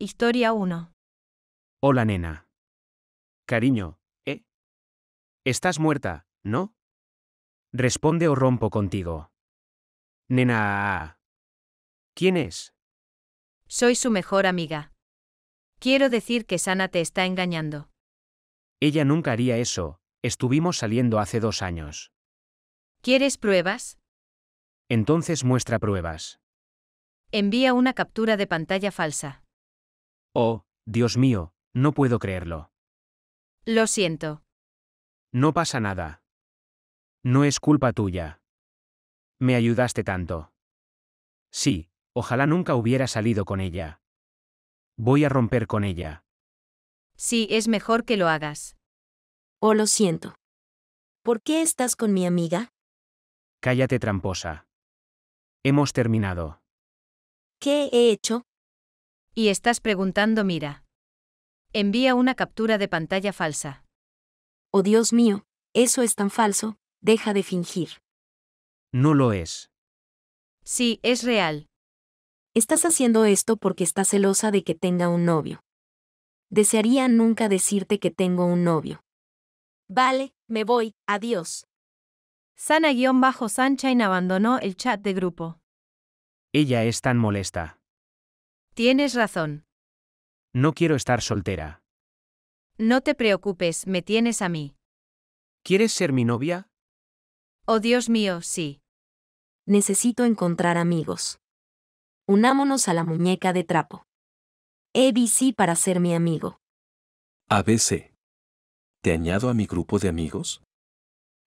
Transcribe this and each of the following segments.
Historia 1. Hola, nena. Cariño, ¿eh? Estás muerta, ¿no? Responde o rompo contigo. Nena. ¿Quién es? Soy su mejor amiga. Quiero decir que Sana te está engañando. Ella nunca haría eso, estuvimos saliendo hace dos años. ¿Quieres pruebas? Entonces muestra pruebas. Envía una captura de pantalla falsa. Oh, Dios mío, no puedo creerlo. Lo siento. No pasa nada. No es culpa tuya. Me ayudaste tanto. Sí, ojalá nunca hubiera salido con ella. Voy a romper con ella. Sí, es mejor que lo hagas. Oh, lo siento. ¿Por qué estás con mi amiga? Cállate, tramposa. Hemos terminado. ¿Qué he hecho? Y estás preguntando, mira. Envía una captura de pantalla falsa. Oh Dios mío, eso es tan falso, deja de fingir. No lo es. Sí, es real. Estás haciendo esto porque estás celosa de que tenga un novio. Desearía nunca decirte que tengo un novio. Vale, me voy, adiós. Sana-Sunshine bajo abandonó el chat de grupo. Ella es tan molesta. Tienes razón. No quiero estar soltera. No te preocupes, me tienes a mí. ¿Quieres ser mi novia? Oh Dios mío, sí. Necesito encontrar amigos. Unámonos a la muñeca de trapo. ABC para ser mi amigo. ABC. ¿Te añado a mi grupo de amigos?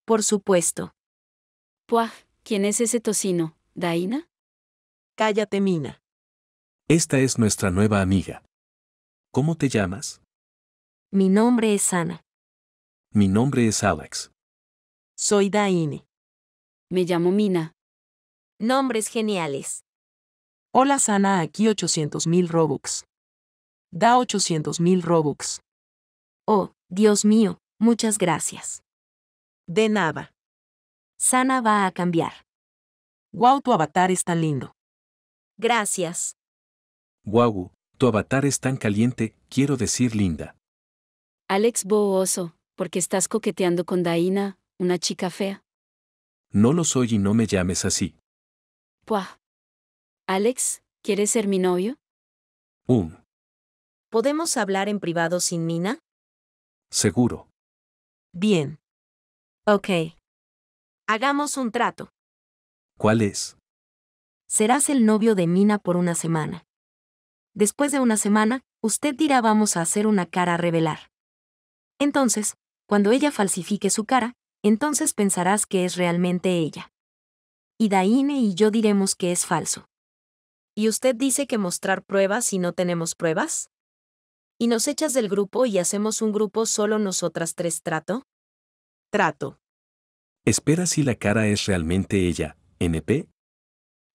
Por supuesto. Puaj, ¿quién es ese tocino? ¿Daina? Cállate, Mina. Esta es nuestra nueva amiga. ¿Cómo te llamas? Mi nombre es Ana. Mi nombre es Alex. Soy Daine. Me llamo Mina. Nombres geniales. Hola Sana, aquí 800.000 Robux. Da 800.000 Robux. Oh, Dios mío, muchas gracias. De nada. Sana va a cambiar. Wow, tu avatar está lindo. Gracias. Wow, tu avatar es tan caliente, quiero decir linda. Alex Booso, qué estás coqueteando con Daina, una chica fea. No lo soy y no me llames así. Pua. Alex, ¿quieres ser mi novio? Um. ¿Podemos hablar en privado sin Mina? Seguro. Bien. Ok. Hagamos un trato. ¿Cuál es? Serás el novio de Mina por una semana. Después de una semana, usted dirá vamos a hacer una cara revelar. Entonces, cuando ella falsifique su cara, entonces pensarás que es realmente ella. Y Daine y yo diremos que es falso. ¿Y usted dice que mostrar pruebas si no tenemos pruebas? ¿Y nos echas del grupo y hacemos un grupo solo nosotras tres trato? Trato. Espera si la cara es realmente ella, NP.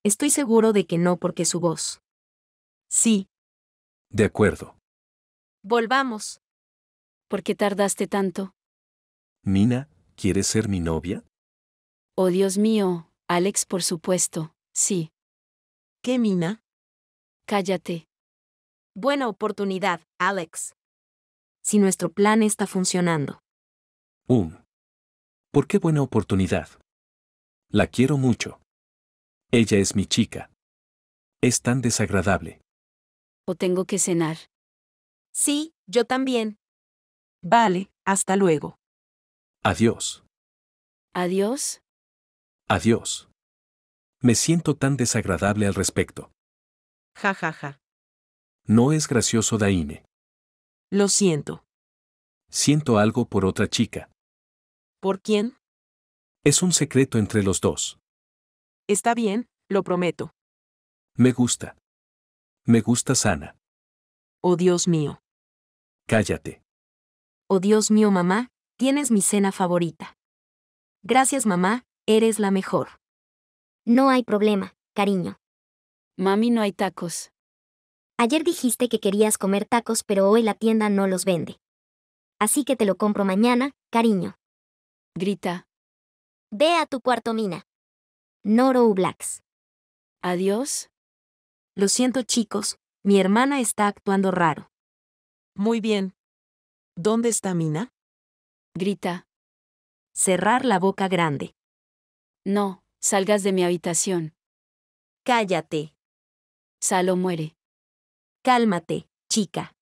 Estoy seguro de que no porque su voz. Sí. De acuerdo. Volvamos. ¿Por qué tardaste tanto? ¿Mina ¿quieres ser mi novia? Oh Dios mío, Alex, por supuesto, sí. ¿Qué, Mina? Cállate. Buena oportunidad, Alex. Si nuestro plan está funcionando. Um. ¿Por qué buena oportunidad? La quiero mucho. Ella es mi chica. Es tan desagradable o tengo que cenar. Sí, yo también. Vale, hasta luego. Adiós. Adiós. Adiós. Me siento tan desagradable al respecto. Ja ja ja. No es gracioso Daine. Lo siento. Siento algo por otra chica. ¿Por quién? Es un secreto entre los dos. Está bien, lo prometo. Me gusta. Me gusta sana. Oh Dios mío. Cállate. Oh Dios mío, mamá, tienes mi cena favorita. Gracias, mamá, eres la mejor. No hay problema, cariño. Mami, no hay tacos. Ayer dijiste que querías comer tacos, pero hoy la tienda no los vende. Así que te lo compro mañana, cariño. Grita. Ve a tu cuarto, Mina. Noro Blacks. Adiós. Lo siento chicos, mi hermana está actuando raro. Muy bien. ¿Dónde está Mina? Grita. Cerrar la boca grande. No, salgas de mi habitación. Cállate. Salo muere. Cálmate, chica.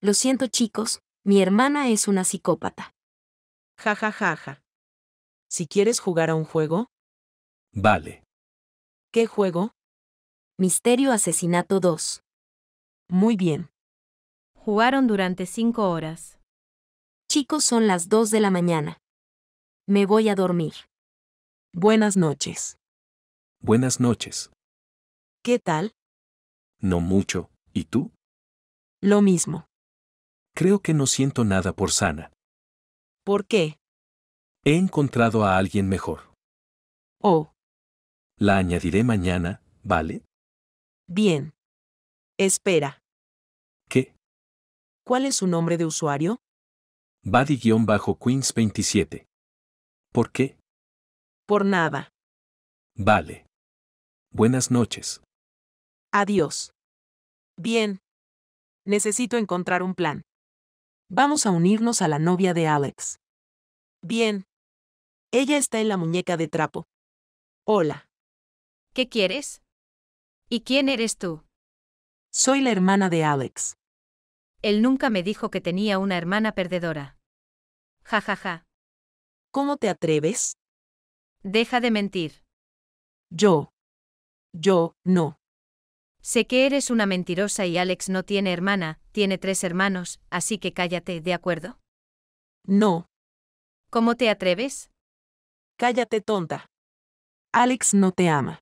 Lo siento chicos, mi hermana es una psicópata. Ja ja ja ja. Si quieres jugar a un juego. Vale. ¿Qué juego? Misterio Asesinato 2. Muy bien. Jugaron durante cinco horas. Chicos, son las dos de la mañana. Me voy a dormir. Buenas noches. Buenas noches. ¿Qué tal? No mucho. ¿Y tú? Lo mismo. Creo que no siento nada por sana. ¿Por qué? He encontrado a alguien mejor. Oh. La añadiré mañana, ¿vale? Bien. Espera. ¿Qué? ¿Cuál es su nombre de usuario? Buddy-Queens27. ¿Por qué? Por nada. Vale. Buenas noches. Adiós. Bien. Necesito encontrar un plan. Vamos a unirnos a la novia de Alex. Bien. Ella está en la muñeca de trapo. Hola. ¿Qué quieres? ¿Y quién eres tú? Soy la hermana de Alex. Él nunca me dijo que tenía una hermana perdedora. Ja ja ja. ¿Cómo te atreves? Deja de mentir. Yo. Yo, no. Sé que eres una mentirosa y Alex no tiene hermana, tiene tres hermanos, así que cállate, ¿de acuerdo? No. ¿Cómo te atreves? Cállate, tonta. Alex no te ama.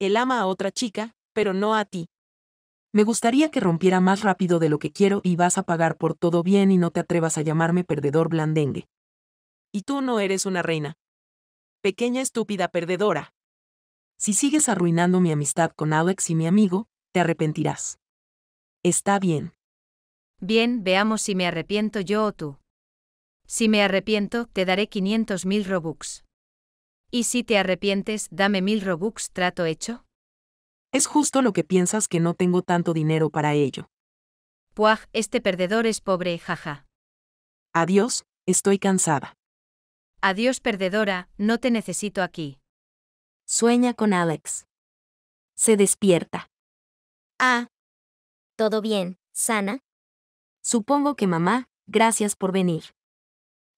Él ama a otra chica, pero no a ti. Me gustaría que rompiera más rápido de lo que quiero y vas a pagar por todo bien y no te atrevas a llamarme perdedor blandengue. Y tú no eres una reina. Pequeña estúpida perdedora. Si sigues arruinando mi amistad con Alex y mi amigo, te arrepentirás. Está bien. Bien, veamos si me arrepiento yo o tú. Si me arrepiento, te daré 500.000 Robux. ¿Y si te arrepientes, dame mil Robux trato hecho? Es justo lo que piensas que no tengo tanto dinero para ello. Puaj, este perdedor es pobre, jaja. Adiós, estoy cansada. Adiós, perdedora, no te necesito aquí. Sueña con Alex. Se despierta. Ah. ¿Todo bien, sana? Supongo que mamá, gracias por venir.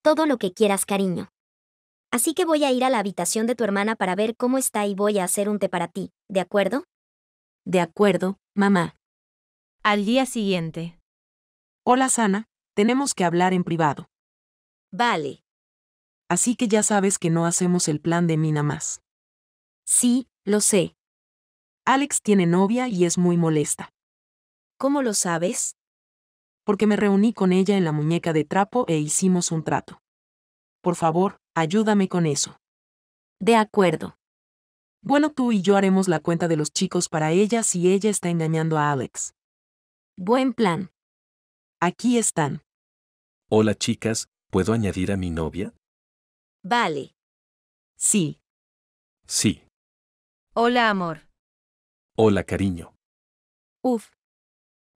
Todo lo que quieras, cariño. Así que voy a ir a la habitación de tu hermana para ver cómo está y voy a hacer un té para ti, ¿de acuerdo? De acuerdo, mamá. Al día siguiente. Hola, Sana, tenemos que hablar en privado. Vale. Así que ya sabes que no hacemos el plan de Mina más. Sí, lo sé. Alex tiene novia y es muy molesta. ¿Cómo lo sabes? Porque me reuní con ella en la muñeca de trapo e hicimos un trato. Por favor, Ayúdame con eso. De acuerdo. Bueno, tú y yo haremos la cuenta de los chicos para ella si ella está engañando a Alex. Buen plan. Aquí están. Hola chicas, ¿puedo añadir a mi novia? Vale. Sí. Sí. Hola amor. Hola cariño. Uf.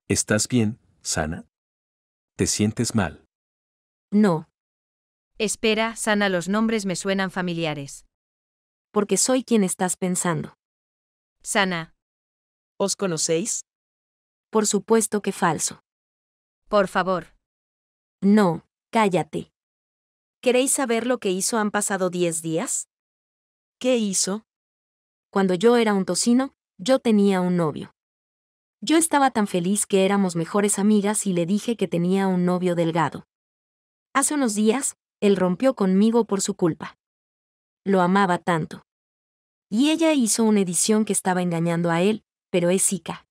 ¿Estás bien, Sana? ¿Te sientes mal? No. Espera, sana los nombres me suenan familiares. Porque soy quien estás pensando. Sana. ¿Os conocéis? Por supuesto que falso. Por favor. No, cállate. ¿Queréis saber lo que hizo han pasado diez días? ¿Qué hizo? Cuando yo era un tocino, yo tenía un novio. Yo estaba tan feliz que éramos mejores amigas y le dije que tenía un novio delgado. Hace unos días, él rompió conmigo por su culpa. Lo amaba tanto. Y ella hizo una edición que estaba engañando a él, pero es Ica.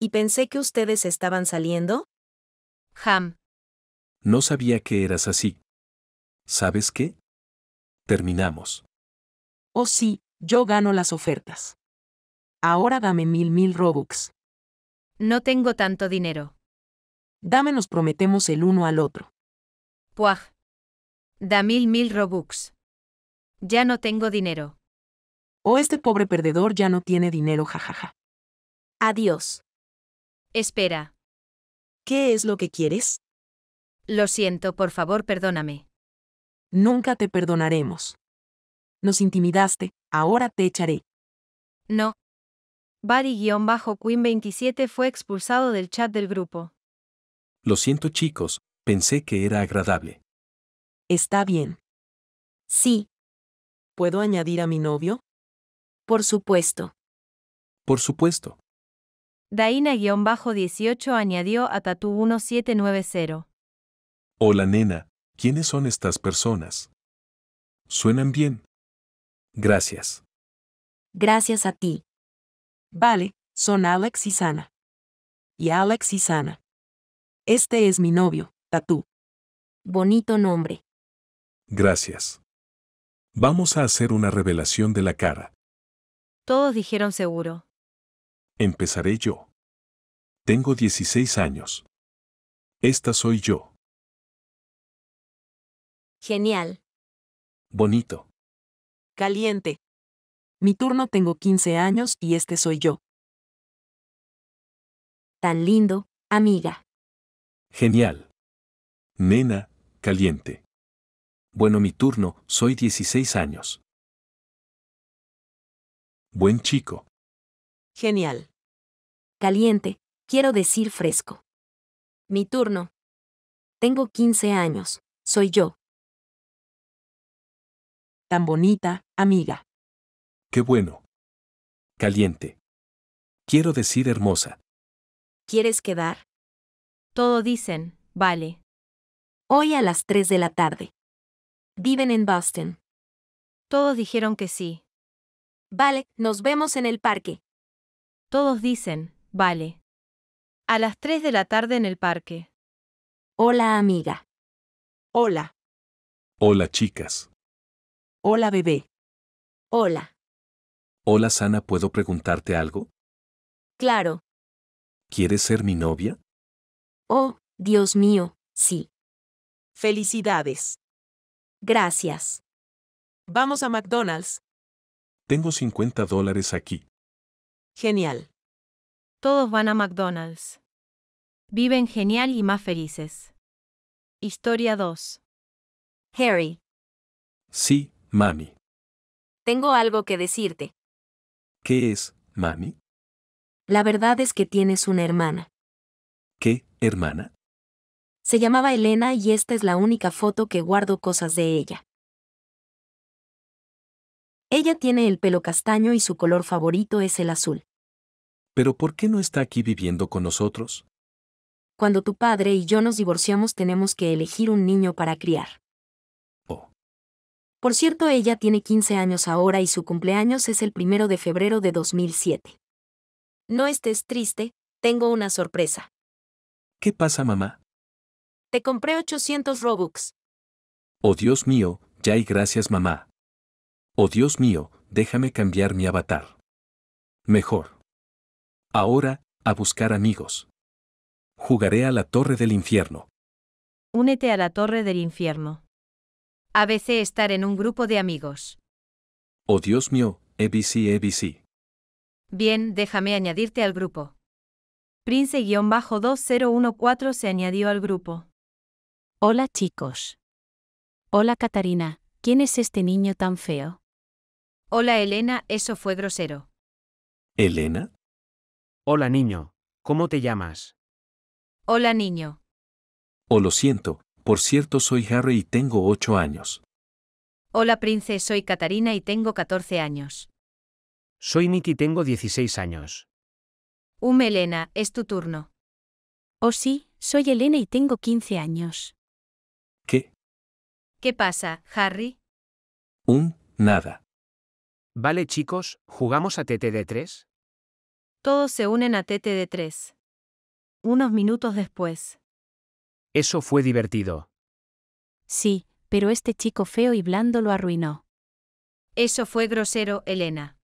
¿Y pensé que ustedes estaban saliendo? Ham. No sabía que eras así. ¿Sabes qué? Terminamos. Oh sí, yo gano las ofertas. Ahora dame mil mil Robux. No tengo tanto dinero. Dame nos prometemos el uno al otro. Puaj. Da mil mil robux. Ya no tengo dinero. O oh, este pobre perdedor ya no tiene dinero, jajaja. Adiós. Espera. ¿Qué es lo que quieres? Lo siento, por favor, perdóname. Nunca te perdonaremos. Nos intimidaste, ahora te echaré. No. Barry-Queen27 fue expulsado del chat del grupo. Lo siento chicos, pensé que era agradable. Está bien. Sí. ¿Puedo añadir a mi novio? Por supuesto. Por supuesto. Daina-18 añadió a Tatu 1790. Hola nena, ¿quiénes son estas personas? Suenan bien. Gracias. Gracias a ti. Vale, son Alex y Sana. Y Alex y Sana. Este es mi novio, Tatu. Bonito nombre. Gracias. Vamos a hacer una revelación de la cara. Todos dijeron seguro. Empezaré yo. Tengo 16 años. Esta soy yo. Genial. Bonito. Caliente. Mi turno tengo 15 años y este soy yo. Tan lindo, amiga. Genial. Nena, caliente. Bueno, mi turno, soy 16 años. Buen chico. Genial. Caliente, quiero decir fresco. Mi turno. Tengo 15 años, soy yo. Tan bonita, amiga. Qué bueno. Caliente. Quiero decir hermosa. ¿Quieres quedar? Todo dicen, vale. Hoy a las 3 de la tarde viven en Boston. Todos dijeron que sí. Vale, nos vemos en el parque. Todos dicen, vale. A las 3 de la tarde en el parque. Hola amiga. Hola. Hola chicas. Hola bebé. Hola. Hola Sana, ¿puedo preguntarte algo? Claro. ¿Quieres ser mi novia? Oh, Dios mío, sí. Felicidades. Gracias. Vamos a McDonald's. Tengo 50 dólares aquí. Genial. Todos van a McDonald's. Viven genial y más felices. Historia 2. Harry. Sí, mami. Tengo algo que decirte. ¿Qué es, mami? La verdad es que tienes una hermana. ¿Qué, hermana? Se llamaba Elena y esta es la única foto que guardo cosas de ella. Ella tiene el pelo castaño y su color favorito es el azul. ¿Pero por qué no está aquí viviendo con nosotros? Cuando tu padre y yo nos divorciamos tenemos que elegir un niño para criar. Oh. Por cierto, ella tiene 15 años ahora y su cumpleaños es el primero de febrero de 2007. No estés triste, tengo una sorpresa. ¿Qué pasa, mamá? Te compré 800 Robux. Oh Dios mío, ya y gracias mamá. Oh Dios mío, déjame cambiar mi avatar. Mejor. Ahora, a buscar amigos. Jugaré a la torre del infierno. Únete a la torre del infierno. A veces estar en un grupo de amigos. Oh Dios mío, ABC e, ABC. E, Bien, déjame añadirte al grupo. Prince-2014 se añadió al grupo. Hola chicos. Hola Catarina, ¿quién es este niño tan feo? Hola Elena, eso fue grosero. ¿Elena? Hola niño, ¿cómo te llamas? Hola niño. Oh, lo siento, por cierto soy Harry y tengo 8 años. Hola Prince, soy Catarina y tengo 14 años. Soy Nicky y tengo 16 años. Um Elena, es tu turno. Oh sí, soy Elena y tengo 15 años. ¿Qué? ¿Qué pasa, Harry? Un, nada. Vale chicos, ¿jugamos a TTD3? Todos se unen a TTD3. Unos minutos después. Eso fue divertido. Sí, pero este chico feo y blando lo arruinó. Eso fue grosero, Elena.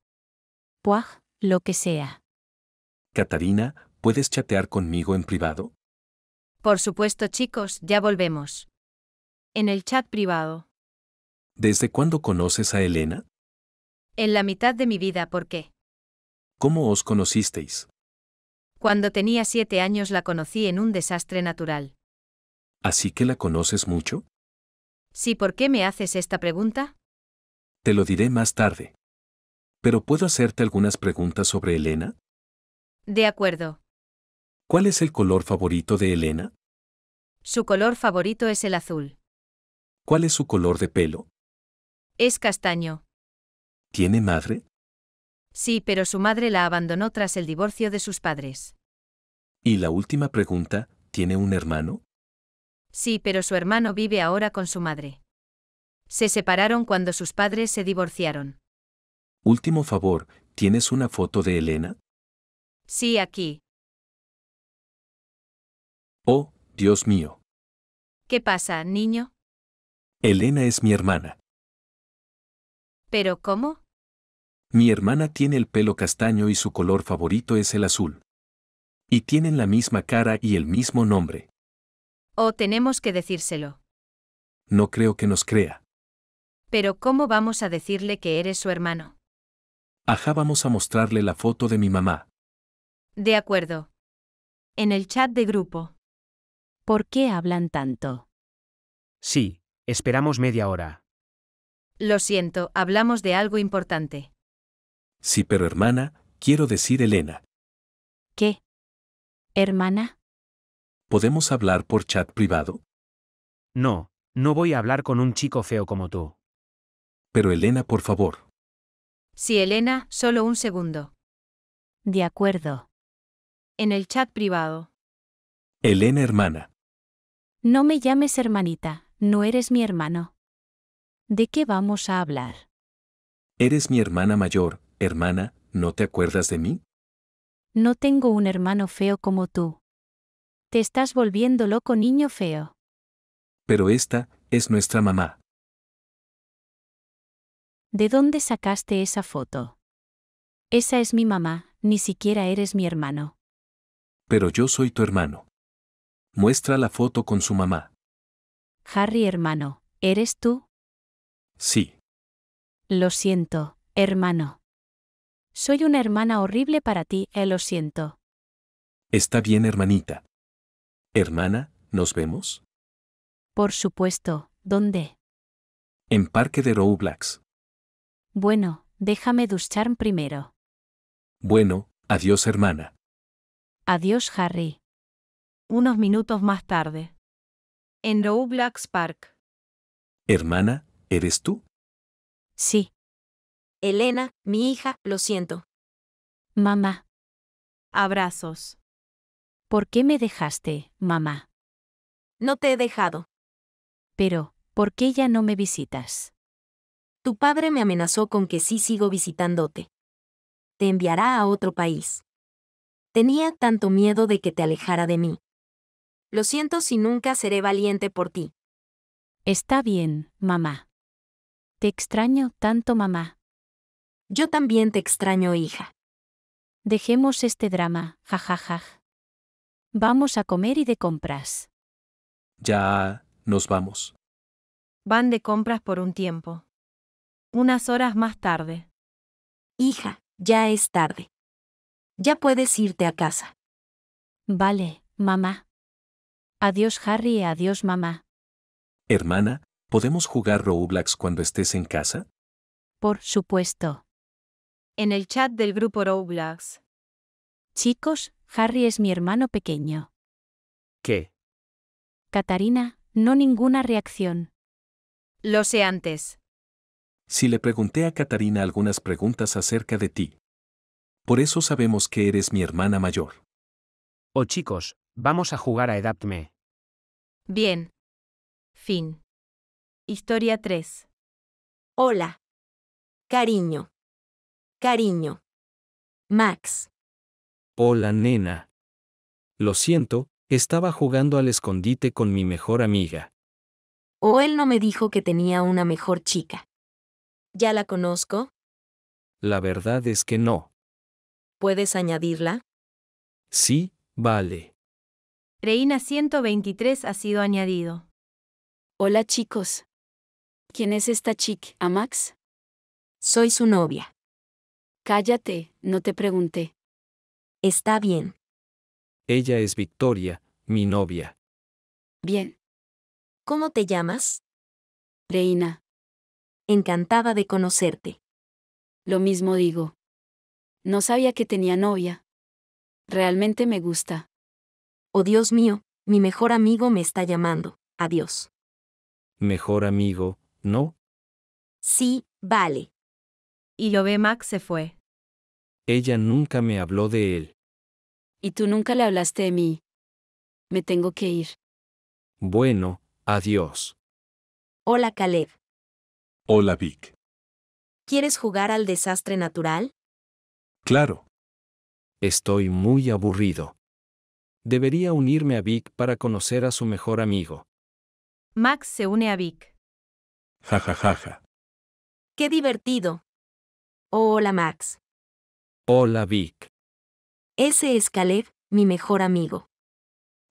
Puah, lo que sea. Catarina, ¿puedes chatear conmigo en privado? Por supuesto chicos, ya volvemos en el chat privado. ¿Desde cuándo conoces a Elena? En la mitad de mi vida, ¿por qué? ¿Cómo os conocisteis? Cuando tenía siete años la conocí en un desastre natural. ¿Así que la conoces mucho? Sí, ¿por qué me haces esta pregunta? Te lo diré más tarde. Pero puedo hacerte algunas preguntas sobre Elena? De acuerdo. ¿Cuál es el color favorito de Elena? Su color favorito es el azul. ¿Cuál es su color de pelo? Es castaño. ¿Tiene madre? Sí, pero su madre la abandonó tras el divorcio de sus padres. Y la última pregunta, ¿tiene un hermano? Sí, pero su hermano vive ahora con su madre. Se separaron cuando sus padres se divorciaron. Último favor, ¿tienes una foto de Elena? Sí, aquí. Oh, Dios mío. ¿Qué pasa, niño? Elena es mi hermana. ¿Pero cómo? Mi hermana tiene el pelo castaño y su color favorito es el azul. Y tienen la misma cara y el mismo nombre. O tenemos que decírselo. No creo que nos crea. Pero ¿cómo vamos a decirle que eres su hermano? Ajá, vamos a mostrarle la foto de mi mamá. De acuerdo. En el chat de grupo. ¿Por qué hablan tanto? Sí, Esperamos media hora. Lo siento, hablamos de algo importante. Sí, pero hermana, quiero decir Elena. ¿Qué? ¿Hermana? ¿Podemos hablar por chat privado? No, no voy a hablar con un chico feo como tú. Pero Elena, por favor. Sí, Elena, solo un segundo. De acuerdo. En el chat privado. Elena, hermana. No me llames hermanita, no eres mi hermano. ¿De qué vamos a hablar? Eres mi hermana mayor, hermana, ¿no te acuerdas de mí? No tengo un hermano feo como tú. Te estás volviendo loco niño feo. Pero esta es nuestra mamá. ¿De dónde sacaste esa foto? Esa es mi mamá, ni siquiera eres mi hermano. Pero yo soy tu hermano. Muestra la foto con su mamá. Harry hermano, ¿eres tú? Sí. Lo siento, hermano. Soy una hermana horrible para ti, eh, lo siento. Está bien, hermanita. Hermana, ¿nos vemos? Por supuesto, ¿dónde? En Parque de Roblox. Bueno, déjame duchar primero. Bueno, adiós hermana. Adiós Harry. Unos minutos más tarde en Roblox Park. Hermana, ¿eres tú? Sí. Elena, mi hija, lo siento. Mamá. Abrazos. ¿Por qué me dejaste, mamá? No te he dejado. Pero, ¿por qué ya no me visitas? Tu padre me amenazó con que sí sigo visitándote. Te enviará a otro país. Tenía tanto miedo de que te alejara de mí. Lo siento si nunca seré valiente por ti. Está bien, mamá. Te extraño tanto, mamá. Yo también te extraño, hija. Dejemos este drama, jajaja. Vamos a comer y de compras. Ya, nos vamos. Van de compras por un tiempo. Unas horas más tarde. Hija, ya es tarde. Ya puedes irte a casa. Vale, mamá. Adiós Harry y adiós mamá. Hermana, ¿podemos jugar Roblox cuando estés en casa? Por supuesto. En el chat del grupo Roblox. Chicos, Harry es mi hermano pequeño. ¿Qué? Catarina, no ninguna reacción. Lo sé antes. Si le pregunté a Catarina algunas preguntas acerca de ti. Por eso sabemos que eres mi hermana mayor. Oh chicos, Vamos a jugar a Edadme. Bien. Fin. Historia 3. Hola. Cariño. Cariño. Max. Hola, nena. Lo siento, estaba jugando al escondite con mi mejor amiga. O él no me dijo que tenía una mejor chica. ¿Ya la conozco? La verdad es que no. ¿Puedes añadirla? Sí, vale. Reina 123 ha sido añadido. Hola chicos. ¿Quién es esta chic, Amax? Soy su novia. Cállate, no te pregunté. Está bien. Ella es Victoria, mi novia. Bien. ¿Cómo te llamas? Reina. Encantada de conocerte. Lo mismo digo. No sabía que tenía novia. Realmente me gusta. Oh Dios mío, mi mejor amigo me está llamando. Adiós. Mejor amigo, ¿no? Sí, vale. Y Max se fue. Ella nunca me habló de él. Y tú nunca le hablaste de mí. Me tengo que ir. Bueno, adiós. Hola Caleb. Hola Vic. ¿Quieres jugar al desastre natural? Claro. Estoy muy aburrido. Debería unirme a Vic para conocer a su mejor amigo. Max se une a Vic. Ja ja Qué divertido. Hola Max. Hola Vic. Ese es Caleb, mi mejor amigo.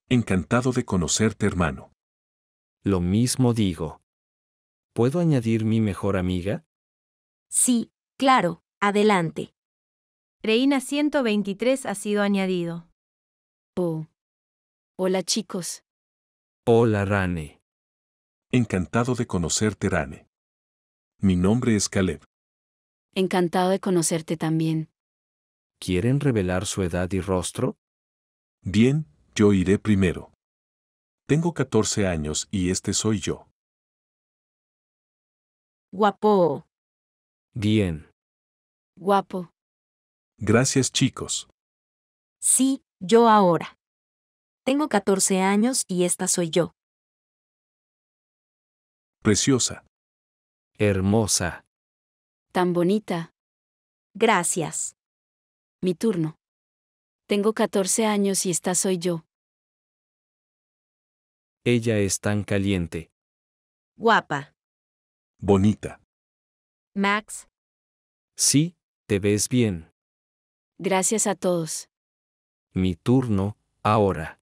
Encantado de conocerte hermano. Lo mismo digo. ¿Puedo añadir mi mejor amiga? Sí, claro, adelante. Reina 123 ha sido añadido. Hola chicos. Hola Rane. Encantado de conocerte Rane. Mi nombre es Caleb. Encantado de conocerte también. ¿Quieren revelar su edad y rostro? Bien, yo iré primero. Tengo 14 años y este soy yo. Guapo. Bien. Guapo. Gracias chicos. Sí, yo ahora. Tengo 14 años y esta soy yo. Preciosa. Hermosa. Tan bonita. Gracias. Mi turno. Tengo 14 años y esta soy yo. Ella es tan caliente. Guapa. Bonita. Max. Sí, te ves bien. Gracias a todos. Mi turno, ahora.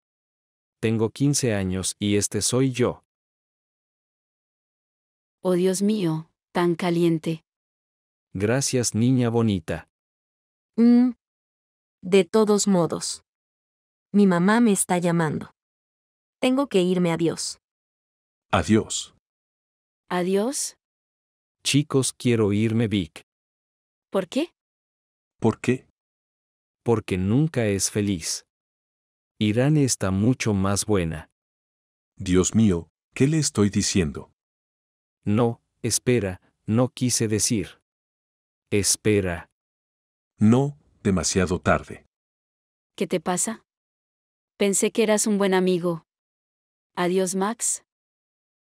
Tengo 15 años y este soy yo. Oh Dios mío, tan caliente. Gracias, niña bonita. Mm. De todos modos. Mi mamá me está llamando. Tengo que irme, adiós. Adiós. Adiós. Chicos, quiero irme, Vic. ¿Por qué? ¿Por qué? porque nunca es feliz. Irán está mucho más buena. Dios mío, ¿qué le estoy diciendo? No, espera, no quise decir. Espera. No, demasiado tarde. ¿Qué te pasa? Pensé que eras un buen amigo. Adiós, Max.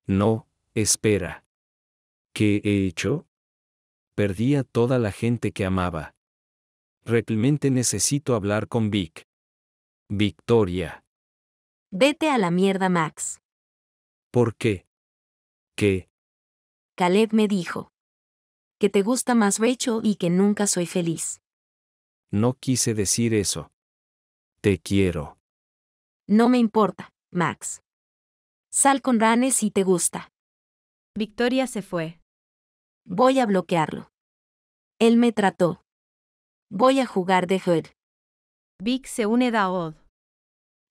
No, espera. ¿Qué he hecho? Perdí a toda la gente que amaba realmente necesito hablar con Vic. Victoria. Vete a la mierda, Max. ¿Por qué? ¿Qué? Caleb me dijo. Que te gusta más Rachel y que nunca soy feliz. No quise decir eso. Te quiero. No me importa, Max. Sal con Ranes si te gusta. Victoria se fue. Voy a bloquearlo. Él me trató. Voy a jugar de Hood. Vic se une Odd.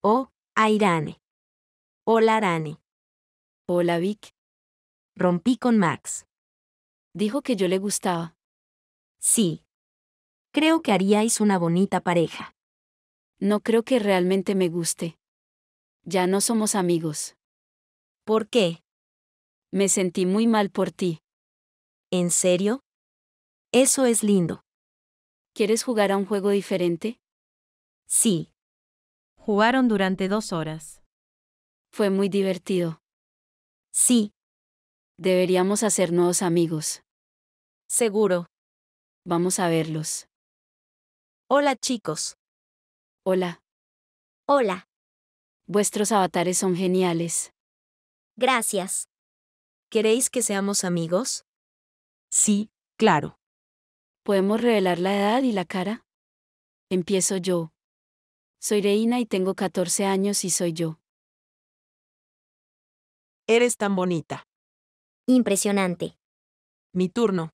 O, a Irane. Hola Arane. Hola Vic. Rompí con Max. Dijo que yo le gustaba. Sí. Creo que haríais una bonita pareja. No creo que realmente me guste. Ya no somos amigos. ¿Por qué? Me sentí muy mal por ti. ¿En serio? Eso es lindo. ¿Quieres jugar a un juego diferente? Sí. Jugaron durante dos horas. Fue muy divertido. Sí. Deberíamos hacer nuevos amigos. Seguro. Vamos a verlos. Hola chicos. Hola. Hola. Vuestros avatares son geniales. Gracias. ¿Queréis que seamos amigos? Sí, claro. ¿Podemos revelar la edad y la cara? Empiezo yo. Soy Reina y tengo 14 años y soy yo. Eres tan bonita. Impresionante. Mi turno.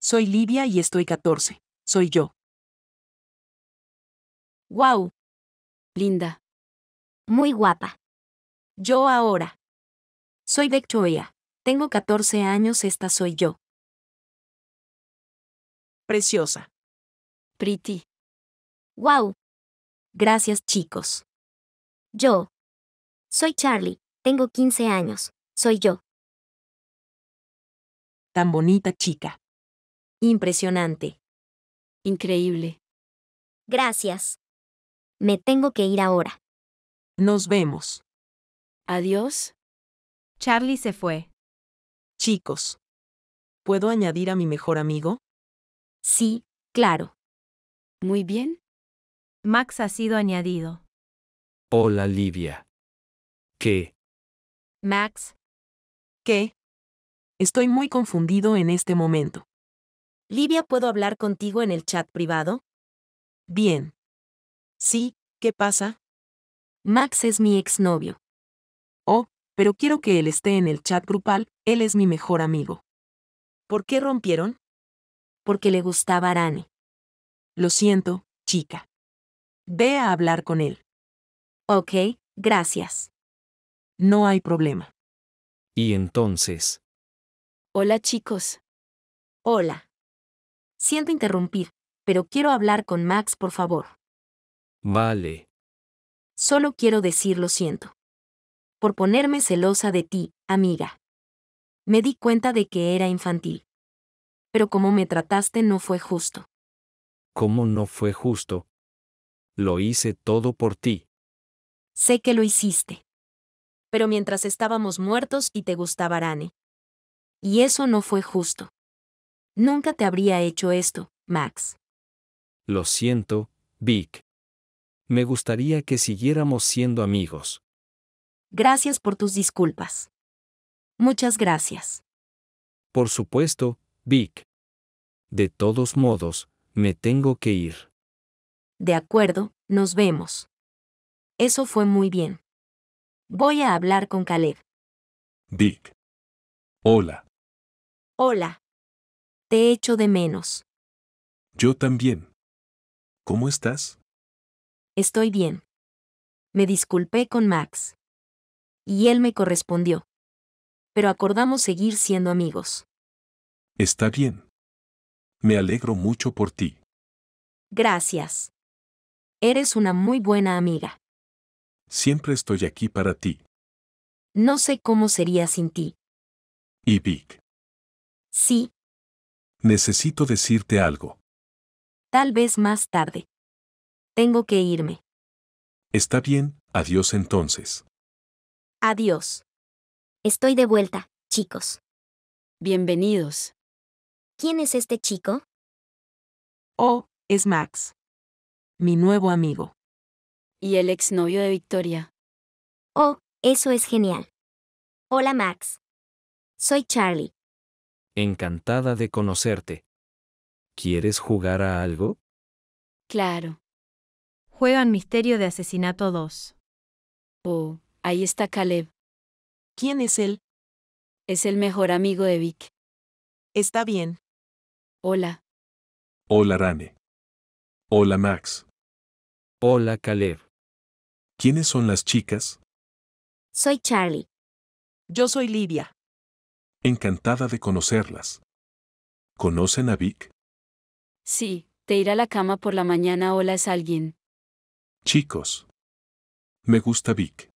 Soy Livia y estoy 14. Soy yo. Wow. Linda. Muy guapa. Yo ahora. Soy Victoria. Tengo 14 años, esta soy yo. Preciosa. Pretty. Wow. Gracias, chicos. Yo. Soy Charlie. Tengo 15 años. Soy yo. Tan bonita chica. Impresionante. Increíble. Gracias. Me tengo que ir ahora. Nos vemos. Adiós. Charlie se fue. Chicos. ¿Puedo añadir a mi mejor amigo? Sí, claro. Muy bien. Max ha sido añadido. Hola, Livia. ¿Qué? Max. ¿Qué? Estoy muy confundido en este momento. Livia, ¿puedo hablar contigo en el chat privado? Bien. Sí, ¿qué pasa? Max es mi exnovio. Oh, pero quiero que él esté en el chat grupal, él es mi mejor amigo. ¿Por qué rompieron? porque le gustaba Arane. Lo siento, chica. Ve a hablar con él. Ok, gracias. No hay problema. Y entonces. Hola chicos. Hola. Siento interrumpir, pero quiero hablar con Max, por favor. Vale. Solo quiero decir lo siento. Por ponerme celosa de ti, amiga. Me di cuenta de que era infantil pero como me trataste no fue justo. ¿Cómo no fue justo? Lo hice todo por ti. Sé que lo hiciste. Pero mientras estábamos muertos y te gustaba Arane. Y eso no fue justo. Nunca te habría hecho esto, Max. Lo siento, Vic. Me gustaría que siguiéramos siendo amigos. Gracias por tus disculpas. Muchas gracias. Por supuesto, Vic. De todos modos, me tengo que ir. De acuerdo, nos vemos. Eso fue muy bien. Voy a hablar con Caleb. Vic, Hola. Hola. Te echo de menos. Yo también. ¿Cómo estás? Estoy bien. Me disculpé con Max. Y él me correspondió. Pero acordamos seguir siendo amigos. Está bien. Me alegro mucho por ti. Gracias. Eres una muy buena amiga. Siempre estoy aquí para ti. No sé cómo sería sin ti. Y Vic. Sí. Necesito decirte algo. Tal vez más tarde. Tengo que irme. Está bien, adiós entonces. Adiós. Estoy de vuelta, chicos. Bienvenidos. ¿Quién es este chico? Oh, es Max. Mi nuevo amigo. Y el exnovio de Victoria. Oh, eso es genial. Hola Max. Soy Charlie. Encantada de conocerte. ¿Quieres jugar a algo? Claro. Juegan Misterio de Asesinato 2. Oh, ahí está Caleb. ¿Quién es él? Es el mejor amigo de Vic. Está bien. Hola. Hola Rane. Hola Max. Hola Caleb. ¿Quiénes son las chicas? Soy Charlie. Yo soy Livia. Encantada de conocerlas. ¿Conocen a Vic? Sí, te irá a la cama por la mañana hola es alguien. Chicos. Me gusta Vic.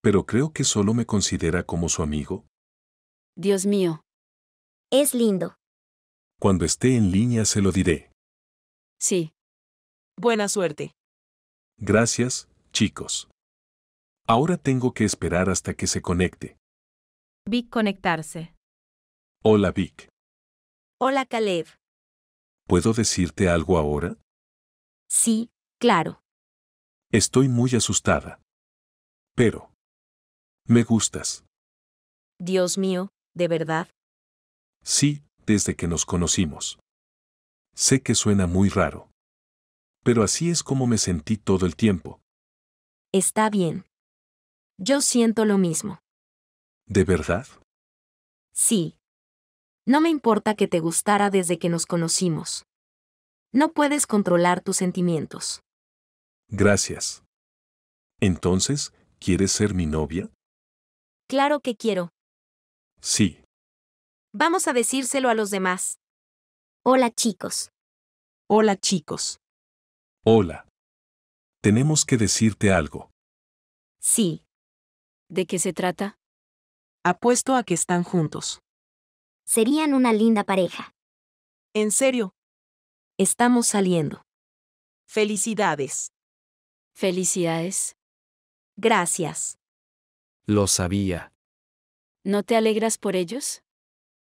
Pero creo que solo me considera como su amigo. Dios mío. Es lindo. Cuando esté en línea se lo diré. Sí. Buena suerte. Gracias, chicos. Ahora tengo que esperar hasta que se conecte. Vic conectarse. Hola Vic. Hola Caleb. ¿Puedo decirte algo ahora? Sí, claro. Estoy muy asustada. Pero... Me gustas. Dios mío, ¿de verdad? Sí, desde que nos conocimos. Sé que suena muy raro. Pero así es como me sentí todo el tiempo. Está bien. Yo siento lo mismo. ¿De verdad? Sí. No me importa que te gustara desde que nos conocimos. No puedes controlar tus sentimientos. Gracias. Entonces, ¿quieres ser mi novia? Claro que quiero. Sí. Vamos a decírselo a los demás. Hola chicos. Hola chicos. Hola. Tenemos que decirte algo. Sí. ¿De qué se trata? Apuesto a que están juntos. Serían una linda pareja. En serio. Estamos saliendo. Felicidades. Felicidades. Gracias. Lo sabía. ¿No te alegras por ellos?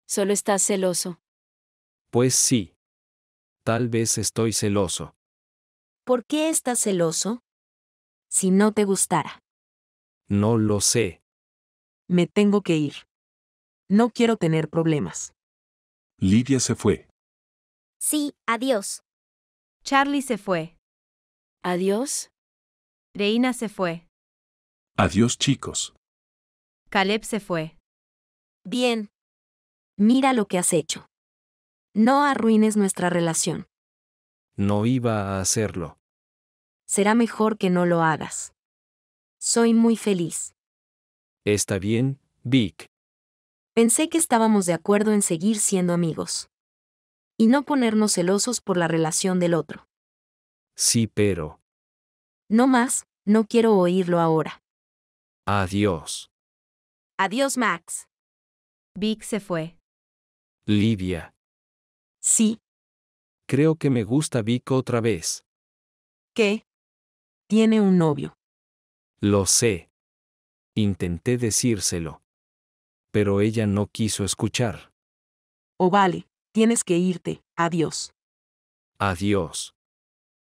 Solo estás celoso. Pues sí. Tal vez estoy celoso. ¿Por qué estás celoso? Si no te gustara. No lo sé. Me tengo que ir. No quiero tener problemas. Lidia se fue. Sí, adiós. Charlie se fue. ¿Adiós? Reina se fue. Adiós chicos. Caleb se fue. Bien, Mira lo que has hecho. No arruines nuestra relación. No iba a hacerlo. Será mejor que no lo hagas. Soy muy feliz. Está bien, Vic. Pensé que estábamos de acuerdo en seguir siendo amigos. Y no ponernos celosos por la relación del otro. Sí, pero... No más, no quiero oírlo ahora. Adiós. Adiós, Max. Vic se fue. Livia. Sí. Creo que me gusta Vic otra vez. ¿Qué? Tiene un novio. Lo sé. Intenté decírselo. Pero ella no quiso escuchar. oh, vale, tienes que irte. Adiós. Adiós.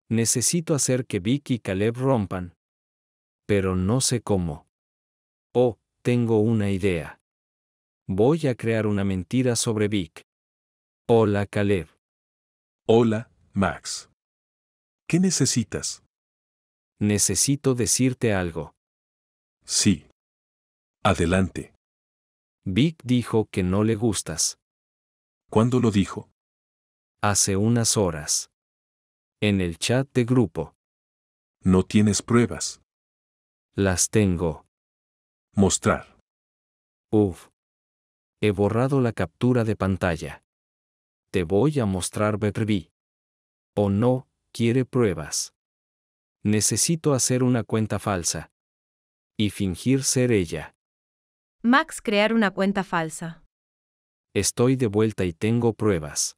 Necesito hacer que Vic y Caleb rompan. Pero no sé cómo. Oh, tengo una idea. Voy a crear una mentira sobre Vic. Hola, Caleb. Hola, Max. ¿Qué necesitas? Necesito decirte algo. Sí. Adelante. Vic dijo que no le gustas. ¿Cuándo lo dijo? Hace unas horas. En el chat de grupo. No tienes pruebas. Las tengo. Mostrar. Uf. He borrado la captura de pantalla. Te voy a mostrar Verbi. O no, quiere pruebas. Necesito hacer una cuenta falsa. Y fingir ser ella. Max crear una cuenta falsa. Estoy de vuelta y tengo pruebas.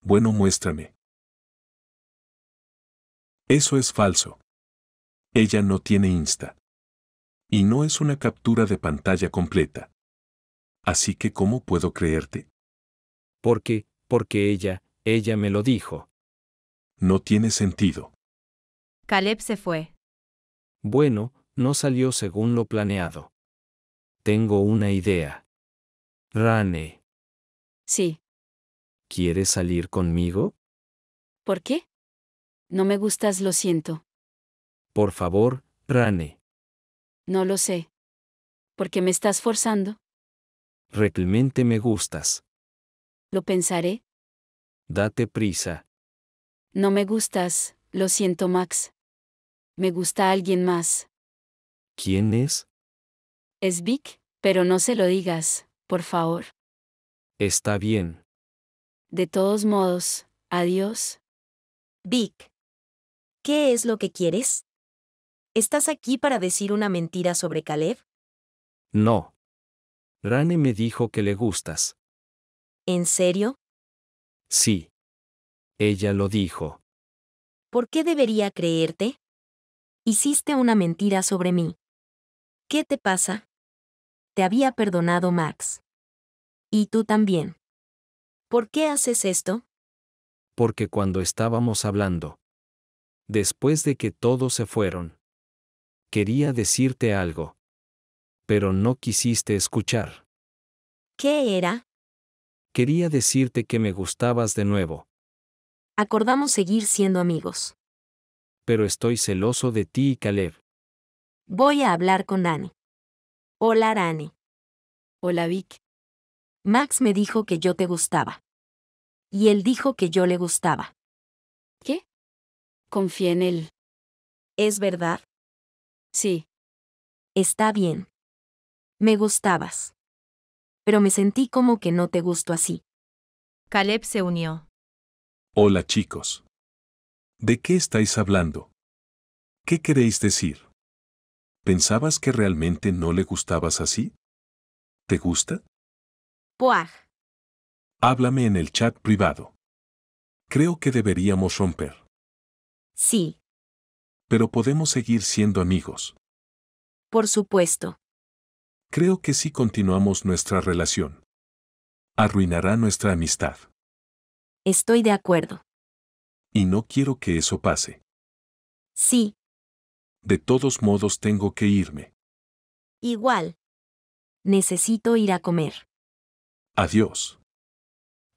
Bueno, muéstrame. Eso es falso. Ella no tiene Insta. Y no es una captura de pantalla completa así que ¿cómo puedo creerte? Porque, porque ella, ella me lo dijo. No tiene sentido. Caleb se fue. Bueno, no salió según lo planeado. Tengo una idea. Rane. Sí. ¿Quieres salir conmigo? ¿Por qué? No me gustas, lo siento. Por favor, Rane. No lo sé. ¿Por qué me estás forzando? Realmente me gustas. Lo pensaré. Date prisa. No me gustas, lo siento Max. Me gusta alguien más. ¿Quién es? Es Vic, pero no se lo digas, por favor. Está bien. De todos modos, adiós. Vic. ¿Qué es lo que quieres? ¿Estás aquí para decir una mentira sobre Caleb? No. Rane me dijo que le gustas. ¿En serio? Sí. Ella lo dijo. ¿Por qué debería creerte? Hiciste una mentira sobre mí. ¿Qué te pasa? Te había perdonado Max. Y tú también. ¿Por qué haces esto? Porque cuando estábamos hablando. Después de que todos se fueron. Quería decirte algo pero no quisiste escuchar. ¿Qué era? Quería decirte que me gustabas de nuevo. Acordamos seguir siendo amigos. Pero estoy celoso de ti y Caleb. Voy a hablar con Annie. Hola, Annie. Hola, Vic. Max me dijo que yo te gustaba. Y él dijo que yo le gustaba. ¿Qué? Confía en él. ¿Es verdad? Sí. Está bien. Me gustabas. Pero me sentí como que no te gusto así. Caleb se unió. Hola chicos. ¿De qué estáis hablando? ¿Qué queréis decir? ¿Pensabas que realmente no le gustabas así? ¿Te gusta? Puaj. Háblame en el chat privado. Creo que deberíamos romper. Sí. Pero podemos seguir siendo amigos. Por supuesto. Creo que si continuamos nuestra relación, arruinará nuestra amistad. Estoy de acuerdo. Y no quiero que eso pase. Sí. De todos modos tengo que irme. Igual. Necesito ir a comer. Adiós.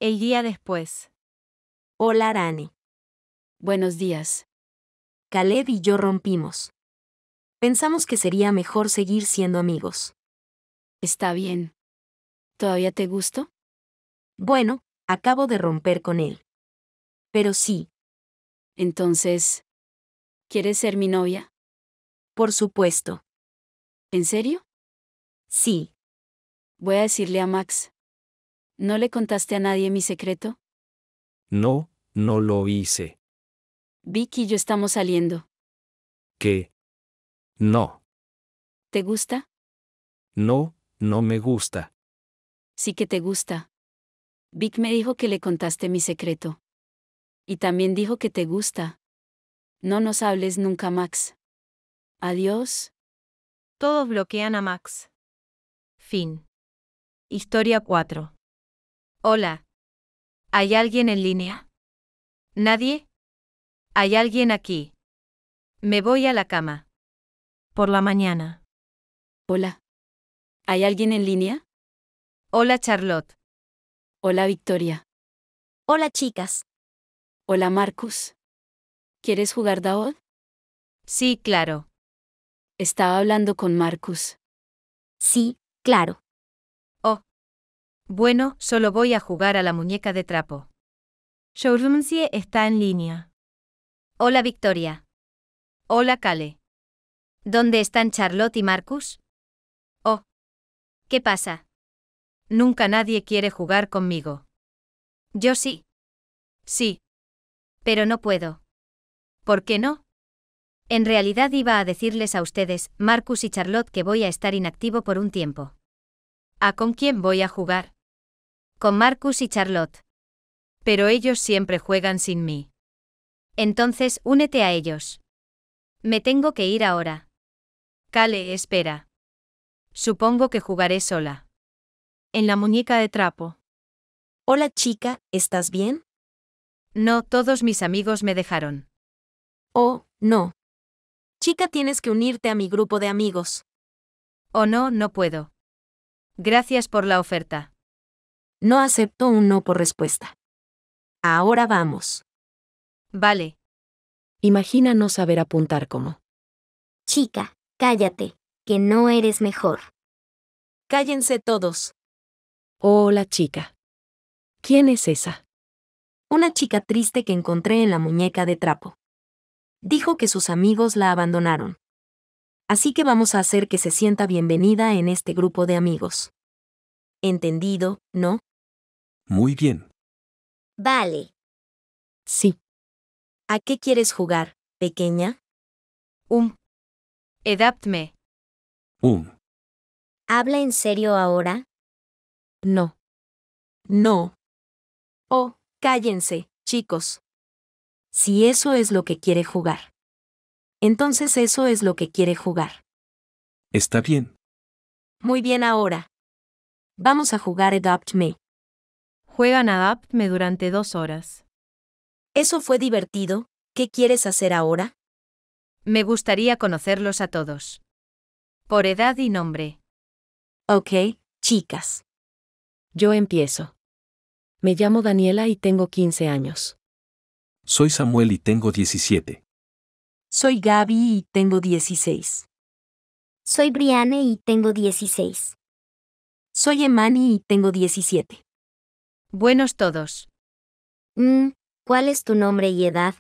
El día después. Hola, Arane. Buenos días. Caleb y yo rompimos. Pensamos que sería mejor seguir siendo amigos. Está bien. ¿Todavía te gusto? Bueno, acabo de romper con él. Pero sí. Entonces, ¿quieres ser mi novia? Por supuesto. ¿En serio? Sí. Voy a decirle a Max. ¿No le contaste a nadie mi secreto? No, no lo hice. Vicky y yo estamos saliendo. ¿Qué? No. ¿Te gusta? No, no me gusta. Sí que te gusta. Vic me dijo que le contaste mi secreto. Y también dijo que te gusta. No nos hables nunca, Max. Adiós. Todos bloquean a Max. Fin. Historia 4. Hola. ¿Hay alguien en línea? ¿Nadie? ¿Hay alguien aquí? Me voy a la cama. Por la mañana. Hola. ¿Hay alguien en línea? Hola Charlotte. Hola Victoria. Hola chicas. Hola Marcus. ¿Quieres jugar Daod? Sí, claro. Estaba hablando con Marcus. Sí, claro. Oh. Bueno, solo voy a jugar a la muñeca de trapo. Showroomsie está en línea. Hola Victoria. Hola Kale. ¿Dónde están Charlotte y Marcus? ¿Qué pasa? Nunca nadie quiere jugar conmigo. Yo sí. Sí. Pero no puedo. ¿Por qué no? En realidad iba a decirles a ustedes, Marcus y Charlotte, que voy a estar inactivo por un tiempo. ¿A con quién voy a jugar? Con Marcus y Charlotte. Pero ellos siempre juegan sin mí. Entonces, únete a ellos. Me tengo que ir ahora. Cale, espera. Supongo que jugaré sola. En la muñeca de trapo. Hola chica, ¿estás bien? No, todos mis amigos me dejaron. Oh, no. Chica, tienes que unirte a mi grupo de amigos. Oh, no, no puedo. Gracias por la oferta. No acepto un no por respuesta. Ahora vamos. Vale. Imagina no saber apuntar cómo. Chica, cállate que no eres mejor. Cállense todos. Hola chica. ¿Quién es esa? Una chica triste que encontré en la muñeca de trapo. Dijo que sus amigos la abandonaron. Así que vamos a hacer que se sienta bienvenida en este grupo de amigos. Entendido, ¿no? Muy bien. Vale. Sí. ¿A qué quieres jugar, pequeña? Um. Edaptme. Um. ¿Habla en serio ahora? No. No. Oh, cállense, chicos. Si eso es lo que quiere jugar. Entonces eso es lo que quiere jugar. Está bien. Muy bien ahora. Vamos a jugar Adopt Me. Juegan Adopt Me durante dos horas. Eso fue divertido. ¿Qué quieres hacer ahora? Me gustaría conocerlos a todos. Por edad y nombre. Ok, chicas. Yo empiezo. Me llamo Daniela y tengo 15 años. Soy Samuel y tengo 17. Soy Gaby y tengo 16. Soy Briane y tengo 16. Soy Emani y tengo 17. Buenos todos. Mm, ¿Cuál es tu nombre y edad?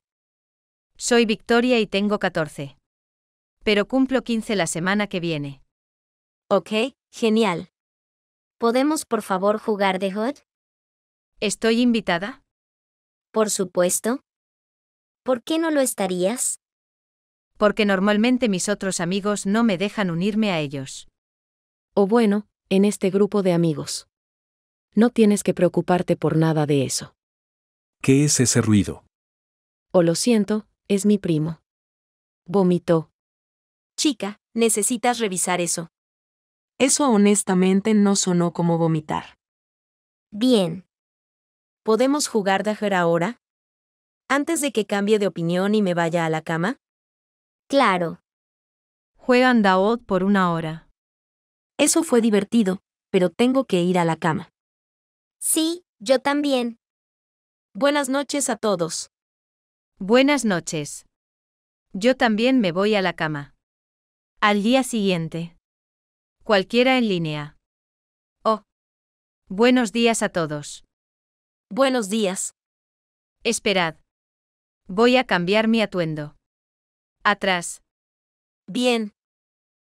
Soy Victoria y tengo 14. Pero cumplo 15 la semana que viene. Ok, genial. ¿Podemos por favor jugar de Hood? ¿Estoy invitada? Por supuesto. ¿Por qué no lo estarías? Porque normalmente mis otros amigos no me dejan unirme a ellos. O bueno, en este grupo de amigos. No tienes que preocuparte por nada de eso. ¿Qué es ese ruido? O lo siento, es mi primo. Vomitó. Chica, necesitas revisar eso. Eso honestamente no sonó como vomitar. Bien. ¿Podemos jugar Dajer ahora? Antes de que cambie de opinión y me vaya a la cama? Claro. Juegan Daot por una hora. Eso fue divertido, pero tengo que ir a la cama. Sí, yo también. Buenas noches a todos. Buenas noches. Yo también me voy a la cama. Al día siguiente. Cualquiera en línea. Oh. Buenos días a todos. Buenos días. Esperad. Voy a cambiar mi atuendo. Atrás. Bien.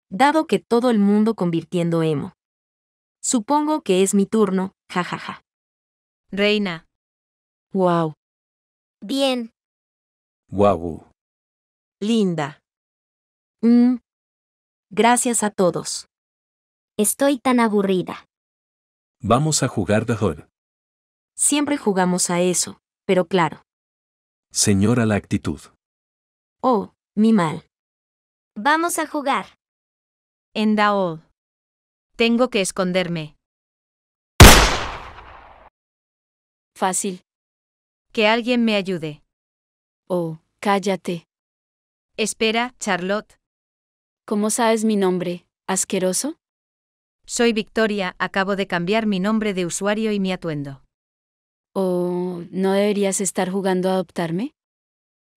Dado que todo el mundo convirtiendo emo. Supongo que es mi turno, jajaja. Reina. Wow. Bien. Guau. Linda. Mmm. Gracias a todos. Estoy tan aburrida. Vamos a jugar de Siempre jugamos a eso, pero claro. Señora la actitud. Oh, mi mal. Vamos a jugar. En Daod. Tengo que esconderme. Fácil. Que alguien me ayude. Oh, cállate. Espera, Charlotte. ¿Cómo sabes mi nombre, asqueroso? Soy Victoria, acabo de cambiar mi nombre de usuario y mi atuendo. oh, no deberías estar jugando a adoptarme?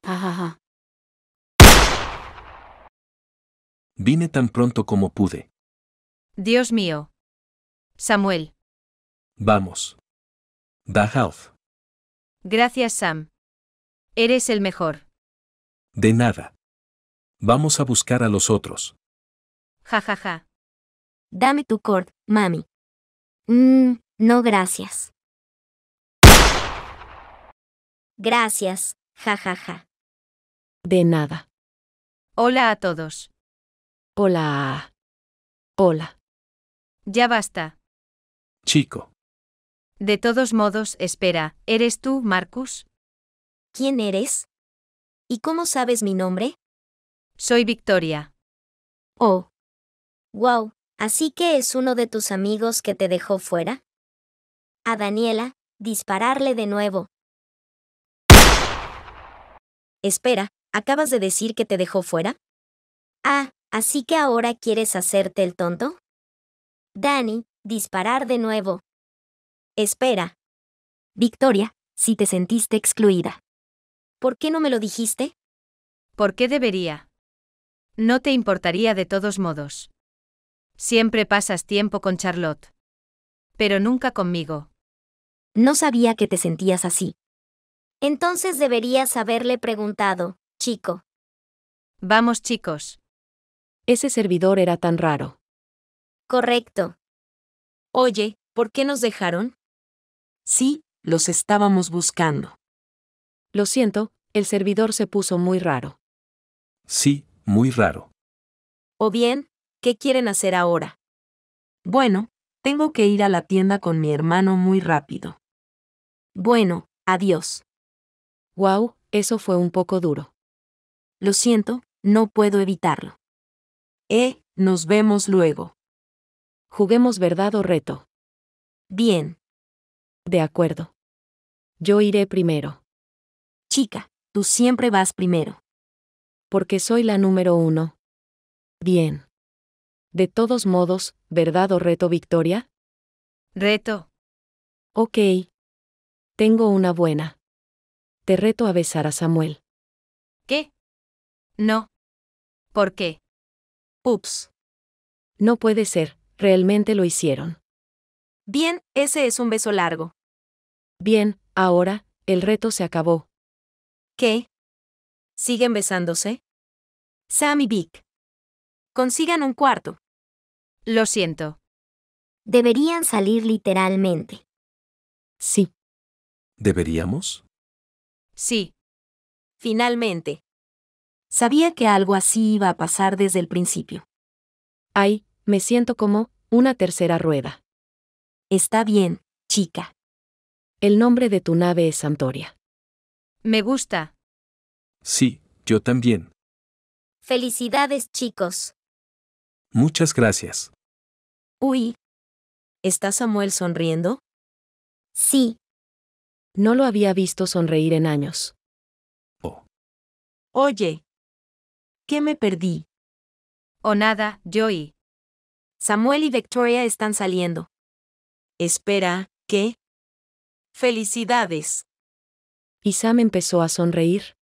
Jajaja. Vine tan pronto como pude. Dios mío. Samuel. Vamos. Da Gracias, Sam. Eres el mejor. De nada. Vamos a buscar a los otros. Ja ja ja. Dame tu cord, mami. Mmm, no gracias. Gracias, ja ja ja. De nada. Hola a todos. Hola. Hola. Ya basta. Chico. De todos modos, espera, ¿eres tú, Marcus? ¿Quién eres? ¿Y cómo sabes mi nombre? Soy Victoria. Oh. Wow, así que es uno de tus amigos que te dejó fuera. A Daniela, dispararle de nuevo. Espera, ¿acabas de decir que te dejó fuera? Ah, así que ahora quieres hacerte el tonto. Dani, disparar de nuevo. Espera. Victoria, si te sentiste excluida. ¿Por qué no me lo dijiste? ¿Por qué debería? No te importaría de todos modos. Siempre pasas tiempo con Charlotte. Pero nunca conmigo. No sabía que te sentías así. Entonces deberías haberle preguntado, chico. Vamos chicos. Ese servidor era tan raro. Correcto. Oye, ¿por qué nos dejaron? Sí, los estábamos buscando. Lo siento, el servidor se puso muy raro. Sí, muy raro. O bien, ¿qué quieren hacer ahora? Bueno, tengo que ir a la tienda con mi hermano muy rápido. Bueno, adiós. Wow, eso fue un poco duro. Lo siento, no puedo evitarlo. Eh, nos vemos luego. Juguemos verdad o reto. Bien. De acuerdo. Yo iré primero. Chica, tú siempre vas primero porque soy la número uno. Bien. De todos modos, ¿verdad o reto victoria? Reto. Ok. Tengo una buena. Te reto a besar a Samuel. ¿Qué? No. ¿Por qué? Ups. No puede ser, realmente lo hicieron. Bien, ese es un beso largo. Bien, ahora, el reto se acabó. ¿Qué? ¿Siguen besándose? Sam y Vic. Consigan un cuarto. Lo siento. Deberían salir literalmente. Sí. ¿Deberíamos? Sí. Finalmente. Sabía que algo así iba a pasar desde el principio. Ay, me siento como una tercera rueda. Está bien, chica. El nombre de tu nave es Santoria. Me gusta. Sí, yo también. Felicidades chicos. Muchas gracias. Uy. ¿Está Samuel sonriendo? Sí. No lo había visto sonreír en años. Oh. Oye. ¿Qué me perdí? O nada, Joey. Samuel y Victoria están saliendo. Espera, ¿qué? Felicidades. Y Sam empezó a sonreír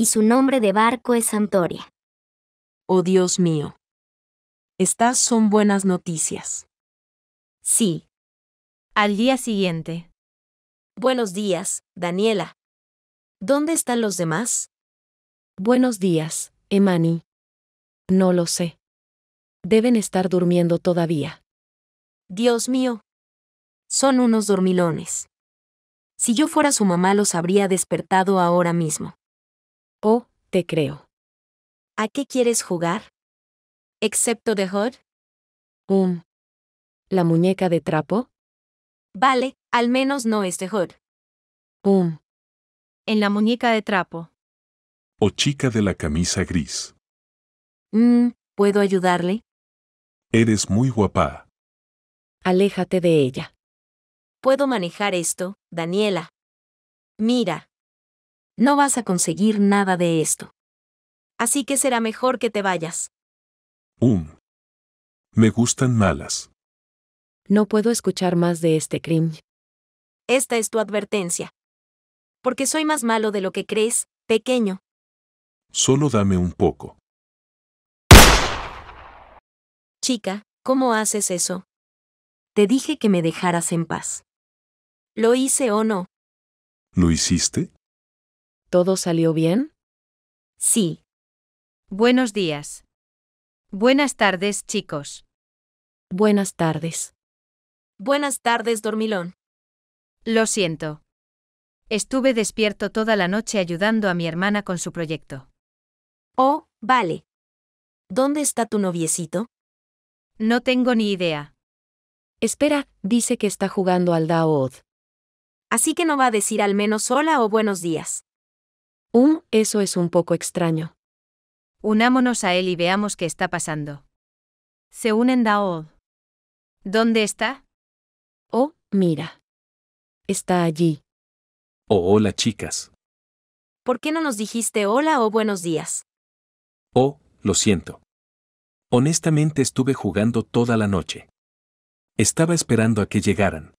y su nombre de barco es Santoria. Oh Dios mío. Estas son buenas noticias. Sí. Al día siguiente. Buenos días, Daniela. ¿Dónde están los demás? Buenos días, Emani. No lo sé. Deben estar durmiendo todavía. Dios mío. Son unos dormilones. Si yo fuera su mamá los habría despertado ahora mismo. Oh, te creo. ¿A qué quieres jugar? ¿Excepto de Hot? Um. ¿La muñeca de trapo? Vale, al menos no es de Hot. Um. En la muñeca de trapo. O chica de la camisa gris. Mmm, ¿puedo ayudarle? Eres muy guapa. Aléjate de ella. Puedo manejar esto, Daniela. Mira. No vas a conseguir nada de esto. Así que será mejor que te vayas. Um. Me gustan malas. No puedo escuchar más de este crimen. Esta es tu advertencia. Porque soy más malo de lo que crees, pequeño. Solo dame un poco. Chica, ¿cómo haces eso? Te dije que me dejaras en paz. ¿Lo hice o no? ¿Lo hiciste? ¿Todo salió bien? Sí. Buenos días. Buenas tardes, chicos. Buenas tardes. Buenas tardes, dormilón. Lo siento. Estuve despierto toda la noche ayudando a mi hermana con su proyecto. Oh, vale. ¿Dónde está tu noviecito? No tengo ni idea. Espera, dice que está jugando al Daod. Así que no va a decir al menos hola o buenos días. Uh, eso es un poco extraño. Unámonos a él y veamos qué está pasando. Se unen Daod. ¿Dónde está? Oh, mira. Está allí. Oh, hola chicas. ¿Por qué no nos dijiste hola o buenos días? Oh, lo siento. Honestamente estuve jugando toda la noche. Estaba esperando a que llegaran.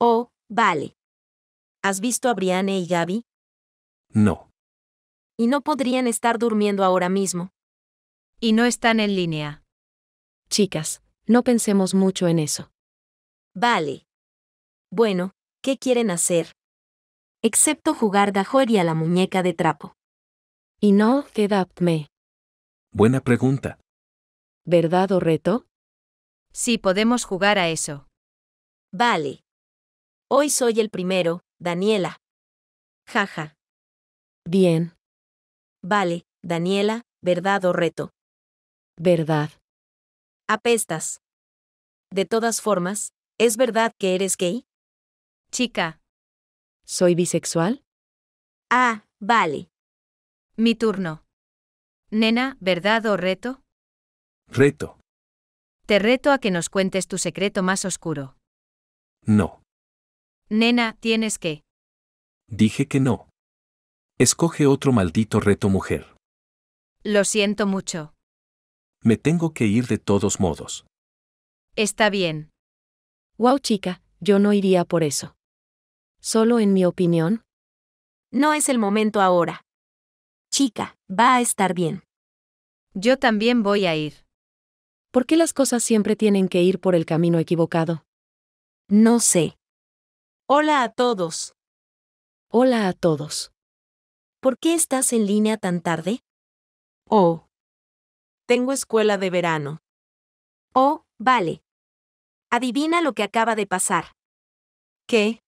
Oh, vale. ¿Has visto a Brianne y Gaby? No y no podrían estar durmiendo ahora mismo. Y no están en línea. Chicas, no pensemos mucho en eso. Vale. Bueno, ¿qué quieren hacer? Excepto jugar Dajoer y a la muñeca de trapo. Y no, quedadme. Buena pregunta. ¿Verdad o reto? Sí, podemos jugar a eso. Vale. Hoy soy el primero, Daniela. Jaja. Bien. Vale, Daniela, verdad o reto. Verdad. Apestas. De todas formas, ¿es verdad que eres gay? Chica. ¿Soy bisexual? Ah, vale. Mi turno. Nena, ¿verdad o reto? Reto. Te reto a que nos cuentes tu secreto más oscuro. No. Nena, tienes que. Dije que no. Escoge otro maldito reto, mujer. Lo siento mucho. Me tengo que ir de todos modos. Está bien. Wow, chica, yo no iría por eso. Solo en mi opinión. No es el momento ahora. Chica, va a estar bien. Yo también voy a ir. ¿Por qué las cosas siempre tienen que ir por el camino equivocado? No sé. Hola a todos. Hola a todos. ¿Por qué estás en línea tan tarde? Oh. Tengo escuela de verano. Oh, vale. Adivina lo que acaba de pasar. ¿Qué?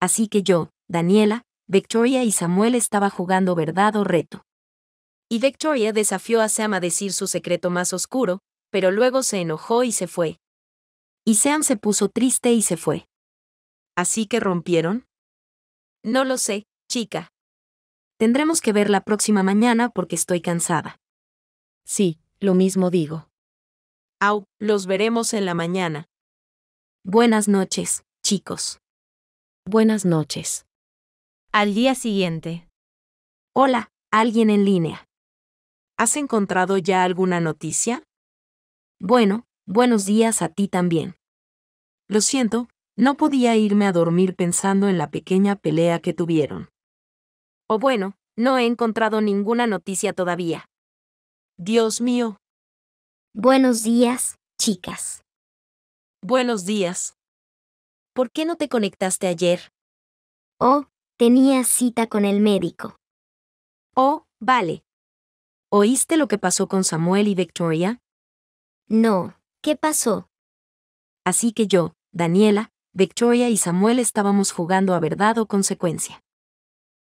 Así que yo, Daniela, Victoria y Samuel estaba jugando verdad o reto. Y Victoria desafió a Sam a decir su secreto más oscuro, pero luego se enojó y se fue. Y Sam se puso triste y se fue. ¿Así que rompieron? No lo sé, chica. Tendremos que ver la próxima mañana porque estoy cansada. Sí, lo mismo digo. Au, los veremos en la mañana. Buenas noches, chicos. Buenas noches. Al día siguiente. Hola, alguien en línea. ¿Has encontrado ya alguna noticia? Bueno, buenos días a ti también. Lo siento, no podía irme a dormir pensando en la pequeña pelea que tuvieron. O bueno, no he encontrado ninguna noticia todavía. Dios mío. Buenos días, chicas. Buenos días. ¿Por qué no te conectaste ayer? Oh, tenía cita con el médico. Oh, vale. ¿Oíste lo que pasó con Samuel y Victoria? No, ¿qué pasó? Así que yo, Daniela, Victoria y Samuel estábamos jugando a verdad o consecuencia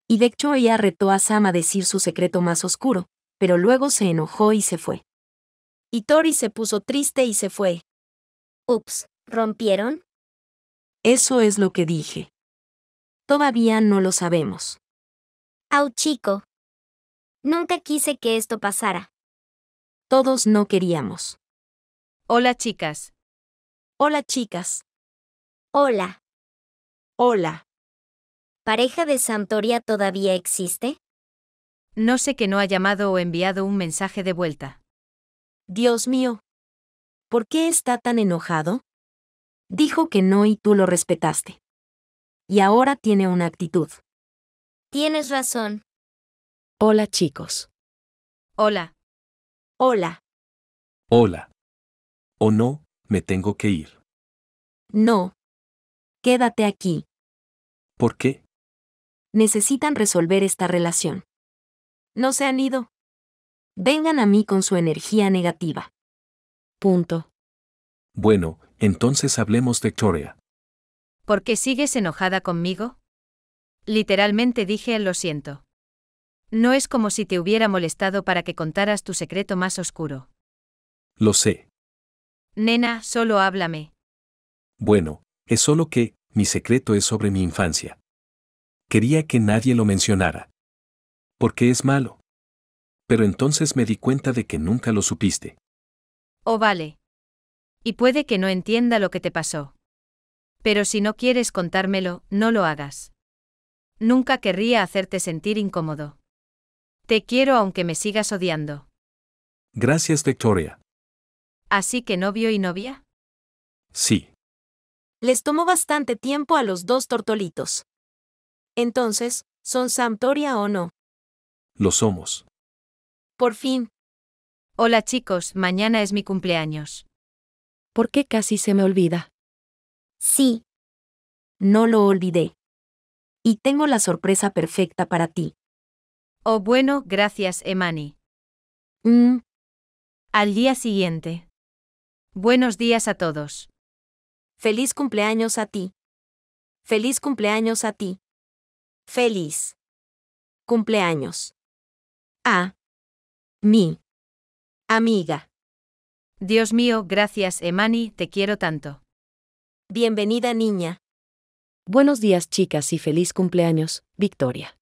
y de hecho retó a Sam a decir su secreto más oscuro, pero luego se enojó y se fue. Y Tori se puso triste y se fue. Ups, ¿rompieron? Eso es lo que dije. Todavía no lo sabemos. Au chico. Nunca quise que esto pasara. Todos no queríamos. Hola chicas. Hola chicas. Hola. Hola. ¿Pareja de Santoria todavía existe? No sé que no ha llamado o enviado un mensaje de vuelta. Dios mío. ¿Por qué está tan enojado? Dijo que no y tú lo respetaste. Y ahora tiene una actitud. Tienes razón. Hola chicos. Hola. Hola. Hola. ¿O no? Me tengo que ir. No. Quédate aquí. ¿Por qué? necesitan resolver esta relación. No se han ido. Vengan a mí con su energía negativa. Punto. Bueno, entonces hablemos de Toria. ¿Por qué sigues enojada conmigo? Literalmente dije lo siento. No es como si te hubiera molestado para que contaras tu secreto más oscuro. Lo sé. Nena, solo háblame. Bueno, es solo que, mi secreto es sobre mi infancia. Quería que nadie lo mencionara. Porque es malo. Pero entonces me di cuenta de que nunca lo supiste. Oh, vale. Y puede que no entienda lo que te pasó. Pero si no quieres contármelo, no lo hagas. Nunca querría hacerte sentir incómodo. Te quiero aunque me sigas odiando. Gracias, Victoria. ¿Así que novio y novia? Sí. Les tomó bastante tiempo a los dos tortolitos. Entonces, ¿son Santoria o no? Lo somos. Por fin. Hola chicos, mañana es mi cumpleaños. ¿Por qué casi se me olvida? Sí. No lo olvidé. Y tengo la sorpresa perfecta para ti. Oh bueno, gracias, Emani. Mm. Al día siguiente. Buenos días a todos. Feliz cumpleaños a ti. Feliz cumpleaños a ti. Feliz. Cumpleaños. A. Mi. Amiga. Dios mío, gracias, Emani, te quiero tanto. Bienvenida, niña. Buenos días, chicas, y feliz cumpleaños, Victoria.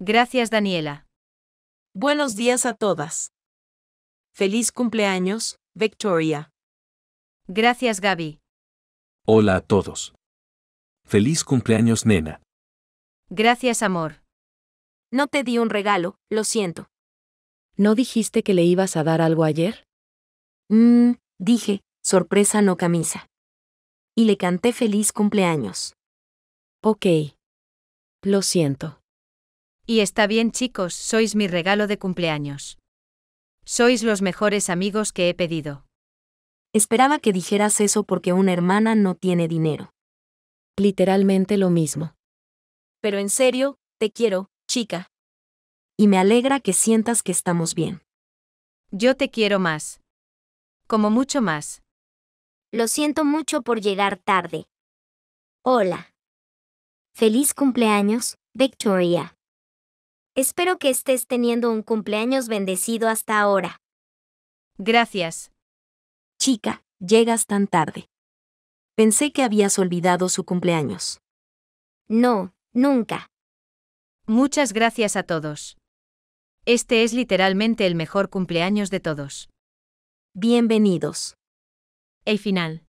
Gracias, Daniela. Buenos días a todas. Feliz cumpleaños, Victoria. Gracias, Gaby. Hola a todos. Feliz cumpleaños, nena. Gracias, amor. No te di un regalo, lo siento. ¿No dijiste que le ibas a dar algo ayer? Mmm, dije, sorpresa no camisa. Y le canté feliz cumpleaños. Ok. Lo siento. Y está bien chicos, sois mi regalo de cumpleaños. Sois los mejores amigos que he pedido. Esperaba que dijeras eso porque una hermana no tiene dinero. Literalmente lo mismo pero en serio, te quiero, chica. Y me alegra que sientas que estamos bien. Yo te quiero más. Como mucho más. Lo siento mucho por llegar tarde. Hola. Feliz cumpleaños, Victoria. Espero que estés teniendo un cumpleaños bendecido hasta ahora. Gracias. Chica, llegas tan tarde. Pensé que habías olvidado su cumpleaños. No, Nunca. Muchas gracias a todos. Este es literalmente el mejor cumpleaños de todos. Bienvenidos. El final.